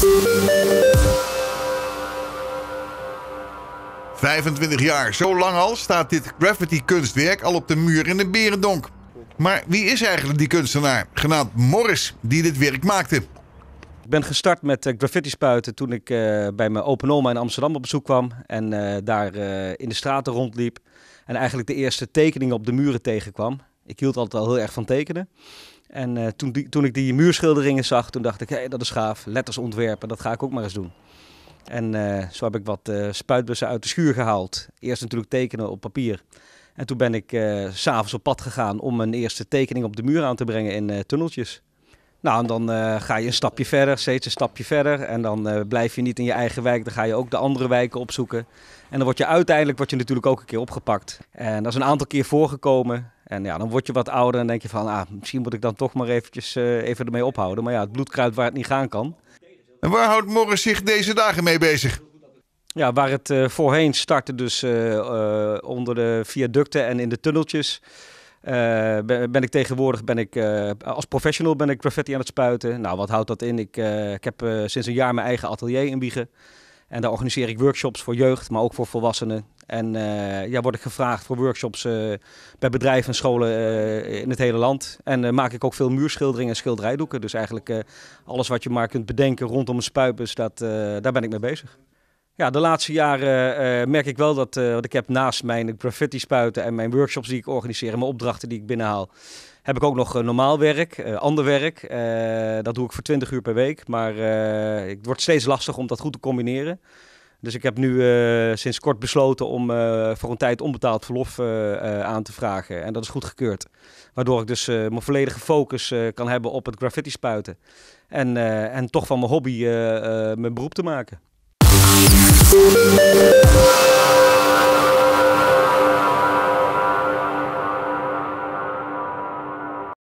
25 jaar, zo lang al, staat dit graffiti-kunstwerk al op de muur in de Berendonk. Maar wie is eigenlijk die kunstenaar, genaamd Morris, die dit werk maakte? Ik ben gestart met eh, graffiti spuiten toen ik eh, bij mijn open oma in Amsterdam op bezoek kwam. En eh, daar in de straten rondliep. En eigenlijk de eerste tekeningen op de muren tegenkwam. Ik hield altijd al heel erg van tekenen. En eh, toen, toen ik die muurschilderingen zag, toen dacht ik, hé, dat is gaaf. Letters ontwerpen, dat ga ik ook maar eens doen. En eh, zo heb ik wat eh, spuitbussen uit de schuur gehaald. Eerst natuurlijk tekenen op papier. En toen ben ik s s'avonds op pad gegaan om mijn eerste tekening op de muur aan te brengen in tunneltjes. Nou, en dan ga je een stapje verder, steeds een stapje verder. En dan blijf je niet in je eigen wijk, dan ga je ook de andere wijken opzoeken. En dan word je uiteindelijk word je natuurlijk ook een keer opgepakt. En dat is een aantal keer voorgekomen. En ja, dan word je wat ouder en denk je van, ah, misschien moet ik dan toch maar eventjes eh, even ermee ophouden. Maar ja, het bloed kruipt waar het niet gaan kan. En waar houdt Morris zich deze dagen mee bezig? Ja, waar het eh, voorheen startte dus eh, onder de viaducten en in de tunneltjes. ben, ik tegenwoordig ben ik, als professional ben ik graffiti aan het spuiten. Nou, wat houdt dat in? Ik, ik heb sinds een jaar mijn eigen atelier in Wiegen. En daar organiseer ik workshops voor jeugd, maar ook voor volwassenen. En eh, ja, word ik gevraagd voor workshops eh, bij bedrijven en scholen eh, in het hele land. En maak ik ook veel muurschilderingen en schilderijdoeken. Dus eigenlijk alles wat je maar kunt bedenken rondom een spuitbus. dat, daar ben ik mee bezig. Ja, de laatste jaren eh, merk ik wel dat, eh, ik heb naast mijn graffiti spuiten en mijn workshops die ik organiseer en mijn opdrachten die ik binnenhaal, heb ik ook nog eh, normaal werk, ander werk. dat doe ik voor 20 uur per week, maar het wordt steeds lastig om dat goed te combineren. Dus ik heb nu sinds kort besloten om voor een tijd onbetaald verlof aan te vragen. En dat is goedgekeurd. Waardoor ik dus mijn volledige focus kan hebben op het graffiti spuiten. En, en toch van mijn hobby mijn beroep te maken.